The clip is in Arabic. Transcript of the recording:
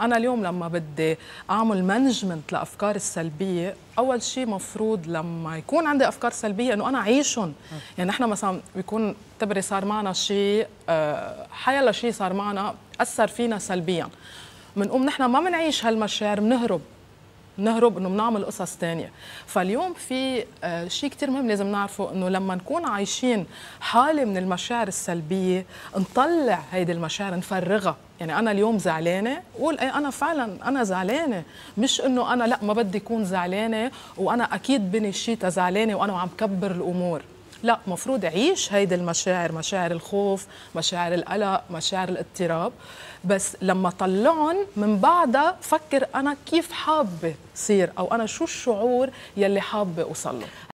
انا اليوم لما بدي اعمل مانجمنت لافكار السلبيه اول شيء مفروض لما يكون عندي افكار سلبيه انه انا اعيشهم يعني احنا مثلا بيكون تبري صار معنا شيء أه حيلا شيء صار معنا اثر فينا سلبيا بنقوم نحن ما بنعيش هالمشاعر بنهرب نهرب انه بنعمل قصص ثانيه فاليوم في آه، شيء كثير مهم لازم نعرفه انه لما نكون عايشين حاله من المشاعر السلبيه نطلع هيدي المشاعر نفرغها يعني انا اليوم زعلانه قول اي انا فعلا انا زعلانه مش انه انا لا ما بدي اكون زعلانه وانا اكيد بني شيء زعلانه وانا وعم كبر الامور لا مفروض أعيش هيدي المشاعر مشاعر الخوف مشاعر القلق مشاعر الاضطراب بس لما طلعهم من بعدها فكر أنا كيف حابة صير أو أنا شو الشعور يلي حابة أوصل له